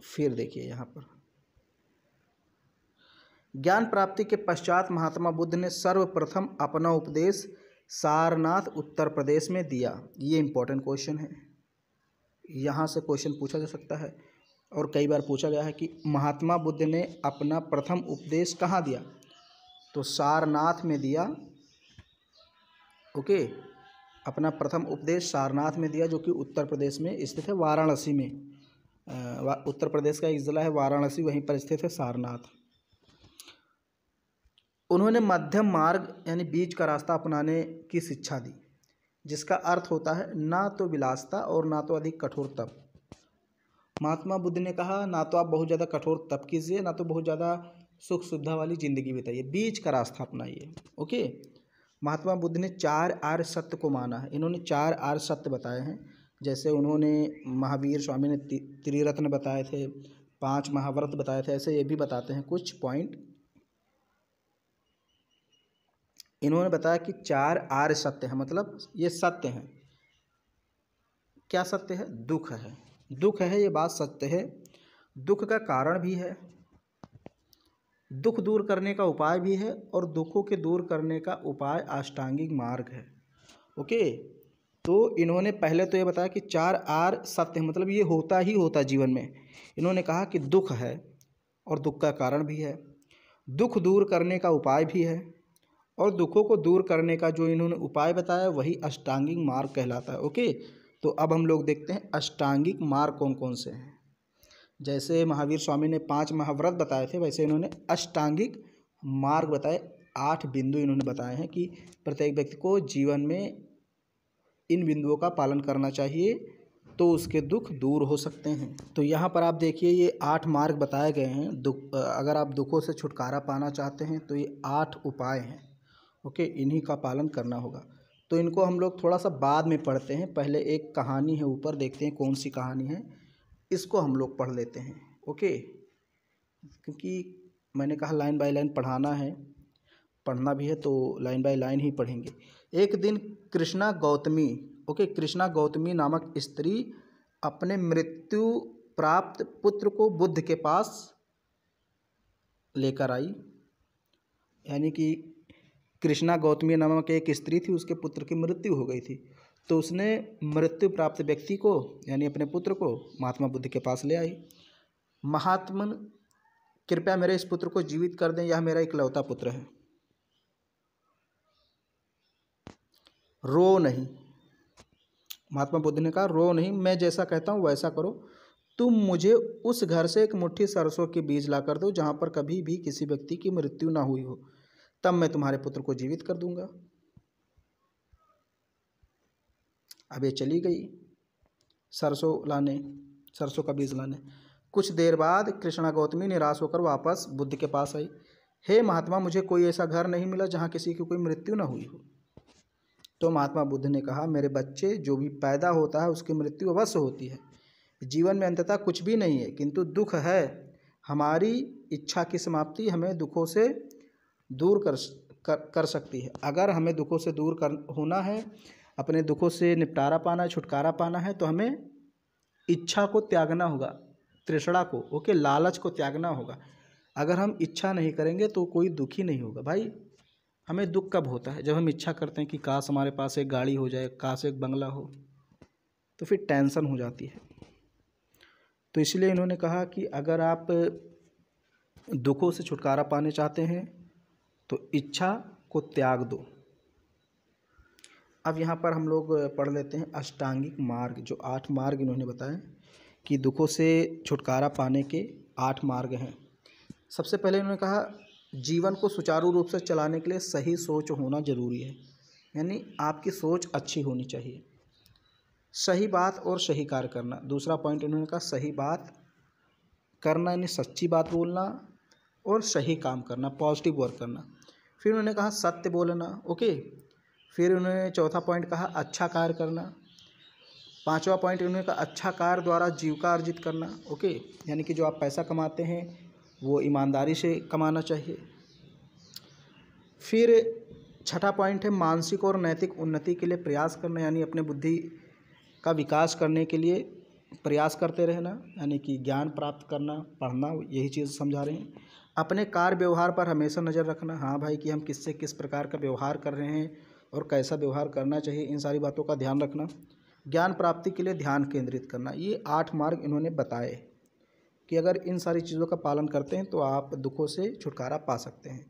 फिर देखिए यहाँ पर ज्ञान प्राप्ति के पश्चात महात्मा बुद्ध ने सर्वप्रथम अपना उपदेश सारनाथ उत्तर प्रदेश में दिया ये इम्पोर्टेंट क्वेश्चन है यहाँ से क्वेश्चन पूछा जा सकता है और कई बार पूछा गया है कि महात्मा बुद्ध ने अपना प्रथम उपदेश कहाँ दिया तो सारनाथ में दिया ओके अपना प्रथम उपदेश सारनाथ में दिया जो कि उत्तर प्रदेश में स्थित है वाराणसी में उत्तर प्रदेश का एक ज़िला है वाराणसी वहीं पर स्थित है सारनाथ उन्होंने मध्यम मार्ग यानी बीच का रास्ता अपनाने की शिक्षा दी जिसका अर्थ होता है ना तो विलासता और ना तो अधिक कठोर तप महात्मा बुद्ध ने कहा ना तो आप बहुत ज़्यादा कठोर तप कीजिए ना तो बहुत ज़्यादा सुख सुविधा वाली ज़िंदगी बिताइए बीच का रास्ता अपनाइए ओके महात्मा बुद्ध ने चार आर्य सत्य को माना है इन्होंने चार आर्य सत्य बताए हैं जैसे उन्होंने महावीर स्वामी ने त्रिरत्न बताए थे पांच महाव्रत बताए थे ऐसे ये भी बताते हैं कुछ पॉइंट इन्होंने बताया कि चार आर्य सत्य हैं मतलब ये सत्य हैं क्या सत्य है दुख है दुख है ये बात सत्य है दुख का कारण भी है दुख दूर करने का उपाय भी है और दुखों के दूर करने का उपाय अष्टांगिक मार्ग है ओके तो इन्होंने पहले तो ये बताया कि चार आर सत्य मतलब ये होता ही होता जीवन में इन्होंने कहा कि दुख है और दुख का कारण भी है दुख दूर करने का उपाय भी है और दुखों को दूर करने का जो इन्होंने उपाय बताया वही अष्टांगिक मार्ग कहलाता है ओके तो अब हम लोग देखते हैं अष्टांगिक मार्ग कौन कौन से हैं जैसे महावीर स्वामी ने पांच महाव्रत बताए थे वैसे इन्होंने अष्टांगिक मार्ग बताए आठ बिंदु इन्होंने बताए हैं कि प्रत्येक व्यक्ति को जीवन में इन बिंदुओं का पालन करना चाहिए तो उसके दुख दूर हो सकते हैं तो यहाँ पर आप देखिए ये आठ मार्ग बताए गए हैं दुख अगर आप दुखों से छुटकारा पाना चाहते हैं तो ये आठ उपाय हैं ओके इन्हीं का पालन करना होगा तो इनको हम लोग थोड़ा सा बाद में पढ़ते हैं पहले एक कहानी है ऊपर देखते हैं कौन सी कहानी है इसको हम लोग पढ़ लेते हैं ओके क्योंकि मैंने कहा लाइन बाय लाइन पढ़ाना है पढ़ना भी है तो लाइन बाय लाइन ही पढ़ेंगे एक दिन कृष्णा गौतमी ओके कृष्णा गौतमी नामक स्त्री अपने मृत्यु प्राप्त पुत्र को बुद्ध के पास लेकर आई यानी कि कृष्णा गौतमी नामक एक स्त्री थी उसके पुत्र की मृत्यु हो गई थी तो उसने मृत्यु प्राप्त व्यक्ति को यानी अपने पुत्र को महात्मा बुद्ध के पास ले आई महात्मन कृपया मेरे इस पुत्र को जीवित कर दें यह मेरा इकलौता पुत्र है रो नहीं महात्मा बुद्ध ने कहा रो नहीं मैं जैसा कहता हूँ वैसा करो तुम मुझे उस घर से एक मुट्ठी सरसों के बीज ला कर दो जहाँ पर कभी भी किसी व्यक्ति की मृत्यु ना हुई हो तब मैं तुम्हारे पुत्र को जीवित कर दूंगा अब ये चली गई सरसों लाने सरसों का बीज लाने कुछ देर बाद कृष्णा गौतमी निराश होकर वापस बुद्ध के पास आई हे महात्मा मुझे कोई ऐसा घर नहीं मिला जहाँ किसी की कोई मृत्यु ना हुई हो तो महात्मा बुद्ध ने कहा मेरे बच्चे जो भी पैदा होता है उसकी मृत्यु अवश्य होती है जीवन में अंततः कुछ भी नहीं है किंतु दुख है हमारी इच्छा की समाप्ति हमें दुखों से दूर कर कर, कर सकती है अगर हमें दुखों से दूर कर होना है अपने दुखों से निपटारा पाना है छुटकारा पाना है तो हमें इच्छा को त्यागना होगा तृष्णा को ओके लालच को त्यागना होगा अगर हम इच्छा नहीं करेंगे तो कोई दुखी नहीं होगा भाई हमें दुख कब होता है जब हम इच्छा करते हैं कि काश हमारे पास एक गाड़ी हो जाए काश एक बंगला हो तो फिर टेंशन हो जाती है तो इसलिए इन्होंने कहा कि अगर आप दुखों से छुटकारा पाने चाहते हैं तो इच्छा को त्याग दो अब यहाँ पर हम लोग पढ़ लेते हैं अष्टांगिक मार्ग जो आठ मार्ग इन्होंने बताए कि दुखों से छुटकारा पाने के आठ मार्ग हैं सबसे पहले इन्होंने कहा जीवन को सुचारू रूप से चलाने के लिए सही सोच होना ज़रूरी है यानी आपकी सोच अच्छी होनी चाहिए सही बात और सही कार्य करना दूसरा पॉइंट इन्होंने कहा सही बात करना यानी सच्ची बात बोलना और सही काम करना पॉजिटिव वर्क करना फिर उन्होंने कहा सत्य बोलना ओके फिर उन्होंने चौथा पॉइंट कहा अच्छा कार्य करना पांचवा पॉइंट उन्होंने कहा अच्छा कार्य द्वारा जीविका अर्जित करना ओके यानी कि जो आप पैसा कमाते हैं वो ईमानदारी से कमाना चाहिए फिर छठा पॉइंट है मानसिक और नैतिक उन्नति के लिए प्रयास करना यानी अपने बुद्धि का विकास करने के लिए प्रयास करते रहना यानी कि ज्ञान प्राप्त करना पढ़ना यही चीज़ समझा रहे हैं अपने कार्य व्यवहार पर हमेशा नज़र रखना हाँ भाई कि हम किससे किस प्रकार का व्यवहार कर रहे हैं और कैसा व्यवहार करना चाहिए इन सारी बातों का ध्यान रखना ज्ञान प्राप्ति के लिए ध्यान केंद्रित करना ये आठ मार्ग इन्होंने बताए कि अगर इन सारी चीज़ों का पालन करते हैं तो आप दुखों से छुटकारा पा सकते हैं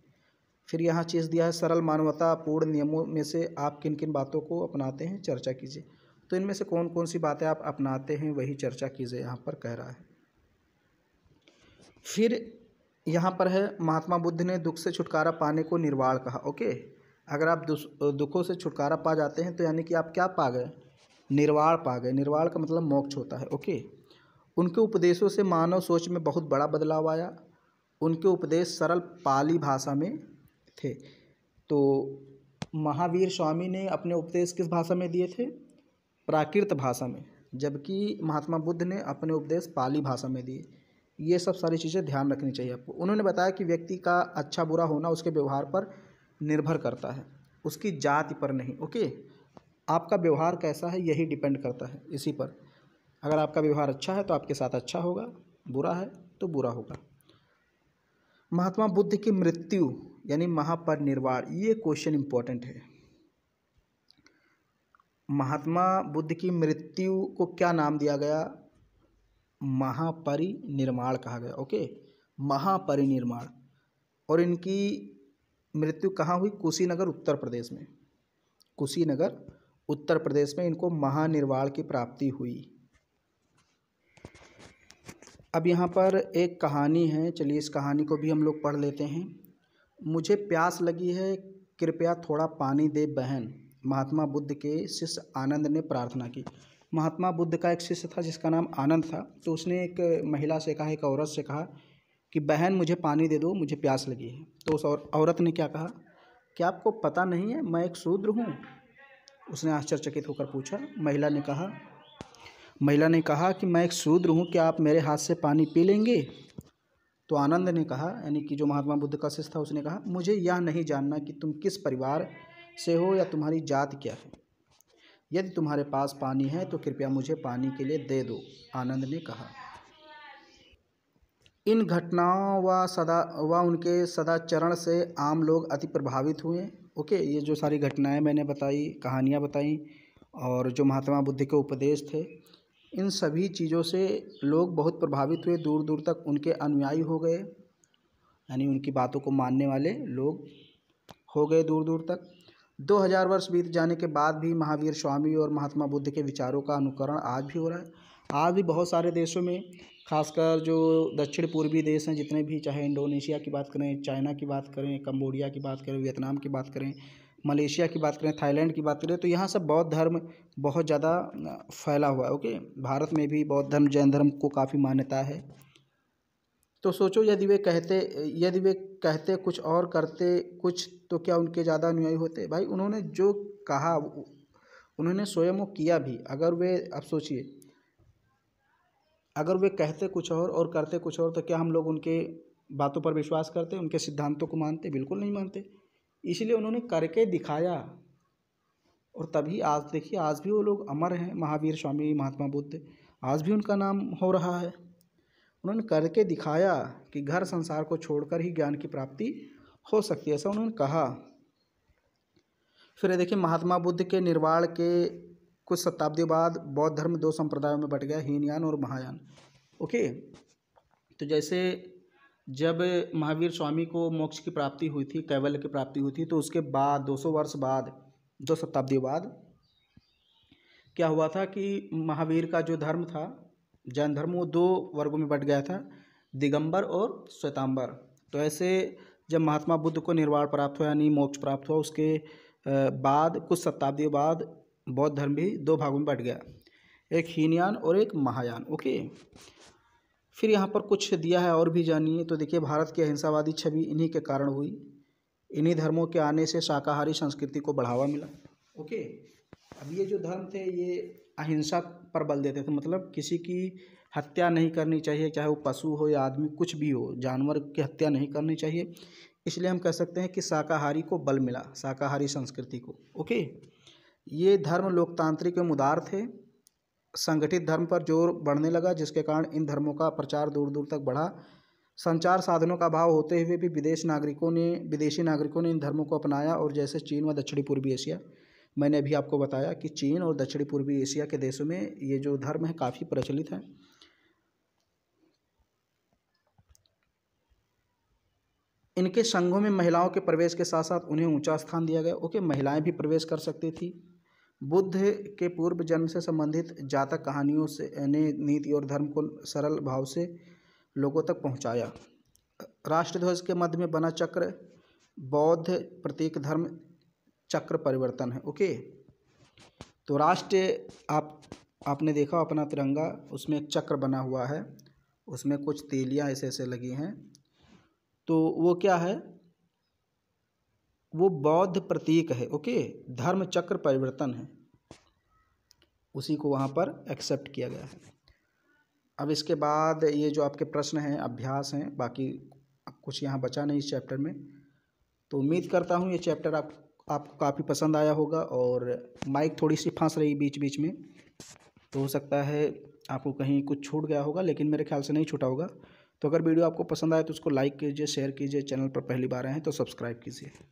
फिर यहाँ चीज़ दिया है सरल मानवता पूर्ण नियमों में से आप किन किन बातों को अपनाते हैं चर्चा कीजिए तो इनमें से कौन कौन सी बातें आप अपनाते हैं वही चर्चा कीजिए यहाँ पर कह रहा है फिर यहाँ पर है महात्मा बुद्ध ने दुख से छुटकारा पाने को निर्वाण कहा ओके अगर आप दुखों से छुटकारा पा जाते हैं तो यानी कि आप क्या पा गए निर्वाण पा गए निर्वाण का मतलब मोक्ष होता है ओके उनके उपदेशों से मानव सोच में बहुत बड़ा बदलाव आया उनके उपदेश सरल पाली भाषा में थे तो महावीर स्वामी ने अपने उपदेश किस भाषा में दिए थे प्राकृत भाषा में जबकि महात्मा बुद्ध ने अपने उपदेश पाली भाषा में दिए ये सब सारी चीज़ें ध्यान रखनी चाहिए आपको उन्होंने बताया कि व्यक्ति का अच्छा बुरा होना उसके व्यवहार पर निर्भर करता है उसकी जाति पर नहीं ओके आपका व्यवहार कैसा है यही डिपेंड करता है इसी पर अगर आपका व्यवहार अच्छा है तो आपके साथ अच्छा होगा बुरा है तो बुरा होगा महात्मा बुद्ध की मृत्यु यानी महापरिनिर्वाण ये क्वेश्चन इम्पोर्टेंट है महात्मा बुद्ध की मृत्यु को क्या नाम दिया गया महापरिनिर्माण कहा गया ओके महापरिनिर्माण और इनकी मृत्यु कहाँ हुई कुशीनगर उत्तर प्रदेश में कुशीनगर उत्तर प्रदेश में इनको महानिर्वाण की प्राप्ति हुई अब यहाँ पर एक कहानी है चलिए इस कहानी को भी हम लोग पढ़ लेते हैं मुझे प्यास लगी है कृपया थोड़ा पानी दे बहन महात्मा बुद्ध के शिष्य आनंद ने प्रार्थना की महात्मा बुद्ध का एक शिष्य था जिसका नाम आनंद था तो उसने एक महिला से कहा एक औरत से कहा कि बहन मुझे पानी दे दो मुझे प्यास लगी है तो उस औरत ने क्या कहा क्या आपको पता नहीं है मैं एक शूद्र हूँ उसने आश्चर्यचकित होकर पूछा महिला ने कहा महिला ने कहा कि मैं एक शूद्र हूँ क्या आप मेरे हाथ से पानी पी लेंगे तो आनंद ने कहा यानी कि जो महात्मा बुद्ध का शिष्य था उसने कहा मुझे यह नहीं जानना कि तुम किस परिवार से हो या तुम्हारी जात क्या है यदि तुम्हारे पास पानी है तो कृपया मुझे पानी के लिए दे दो आनंद ने कहा इन घटनाओं व सदा व उनके सदाचरण से आम लोग अति प्रभावित हुए ओके ये जो सारी घटनाएं मैंने बताई कहानियाँ बताई और जो महात्मा बुद्ध के उपदेश थे इन सभी चीज़ों से लोग बहुत प्रभावित हुए दूर दूर तक उनके अनुयायी हो गए यानी उनकी बातों को मानने वाले लोग हो गए दूर दूर तक 2000 वर्ष बीत जाने के बाद भी महावीर स्वामी और महात्मा बुद्ध के विचारों का अनुकरण आज भी हो रहा है आज भी बहुत सारे देशों में खासकर जो दक्षिण पूर्वी देश हैं जितने भी चाहे इंडोनेशिया की बात करें चाइना की बात करें कम्बोडिया की बात करें वियतनाम की बात करें मलेशिया की बात करें थाईलैंड की बात करें तो यहाँ सब बौद्ध धर्म बहुत ज़्यादा फैला हुआ है ओके भारत में भी बौद्ध धर्म जैन धर्म को काफ़ी मान्यता है तो सोचो यदि वे कहते यदि वे कहते कुछ और करते कुछ तो क्या उनके ज़्यादा अनुयायी होते भाई उन्होंने जो कहा उन्होंने स्वयं वो किया भी अगर वे अब सोचिए अगर वे कहते कुछ और और करते कुछ और तो क्या हम लोग उनके बातों पर विश्वास करते उनके सिद्धांतों को मानते बिल्कुल नहीं मानते इसलिए उन्होंने करके दिखाया और तभी आज देखिए आज भी वो लोग अमर हैं महावीर स्वामी महात्मा बुद्ध आज भी उनका नाम हो रहा है उन्होंने करके दिखाया कि घर संसार को छोड़कर ही ज्ञान की प्राप्ति हो सकती है ऐसा उन्होंने कहा फिर देखिए महात्मा बुद्ध के निर्वाण के कुछ शताब्दी बाद बौद्ध धर्म दो संप्रदायों में बट गया हीनयान और महायान ओके तो जैसे जब महावीर स्वामी को मोक्ष की प्राप्ति हुई थी कैवल्य की प्राप्ति हुई थी तो उसके बाद 200 वर्ष बाद दो शताब्दी बाद क्या हुआ था कि महावीर का जो धर्म था जैन धर्म वो दो वर्गों में बट गया था दिगंबर और श्वेतांबर तो ऐसे जब महात्मा बुद्ध को निर्वाण प्राप्त हुआ यानी मोक्ष प्राप्त हुआ उसके बाद कुछ शताब्दी बाद बौद्ध धर्म भी दो भागों में बट गया एक हीनयान और एक महायान ओके फिर यहाँ पर कुछ दिया है और भी जानिए तो देखिए भारत की अहिंसावादी छवि इन्हीं के कारण हुई इन्हीं धर्मों के आने से शाकाहारी संस्कृति को बढ़ावा मिला ओके अब ये जो धर्म थे ये अहिंसा पर बल देते थे मतलब किसी की हत्या नहीं करनी चाहिए चाहे वो पशु हो या आदमी कुछ भी हो जानवर की हत्या नहीं करनी चाहिए इसलिए हम कह सकते हैं कि शाकाहारी को बल मिला शाकाहारी संस्कृति को ओके ये धर्म लोकतांत्रिक एवं उदार थे संगठित धर्म पर जोर बढ़ने लगा जिसके कारण इन धर्मों का प्रचार दूर दूर तक बढ़ा संचार साधनों का अभाव होते हुए भी विदेश नागरिकों ने विदेशी नागरिकों ने इन धर्मों को अपनाया और जैसे चीन व दक्षिणी पूर्वी एशिया मैंने अभी आपको बताया कि चीन और दक्षिणी पूर्वी एशिया के देशों में ये जो धर्म है काफ़ी प्रचलित हैं इनके संघों में महिलाओं के प्रवेश के साथ साथ उन्हें ऊंचा स्थान दिया गया ओके महिलाएं भी प्रवेश कर सकती थी बुद्ध के पूर्व जन्म से संबंधित जातक कहानियों से ने नीति और धर्म को सरल भाव से लोगों तक पहुंचाया राष्ट्रध्वज के मध्य में बना चक्र बौद्ध प्रतीक धर्म चक्र परिवर्तन है ओके तो राष्ट्र आप आपने देखा अपना तिरंगा उसमें एक चक्र बना हुआ है उसमें कुछ तेलियाँ ऐसे ऐसे लगी हैं तो वो क्या है वो बौद्ध प्रतीक है ओके धर्म चक्र परिवर्तन है उसी को वहाँ पर एक्सेप्ट किया गया है अब इसके बाद ये जो आपके प्रश्न हैं अभ्यास हैं बाकी कुछ यहाँ बचा नहीं इस चैप्टर में तो उम्मीद करता हूँ ये चैप्टर आप आपको काफ़ी पसंद आया होगा और माइक थोड़ी सी फंस रही बीच बीच में तो हो सकता है आपको कहीं कुछ छूट गया होगा लेकिन मेरे ख्याल से नहीं छूटा होगा तो अगर वीडियो आपको पसंद आए तो उसको लाइक कीजिए शेयर कीजिए चैनल पर पहली बार आए हैं तो सब्सक्राइब कीजिए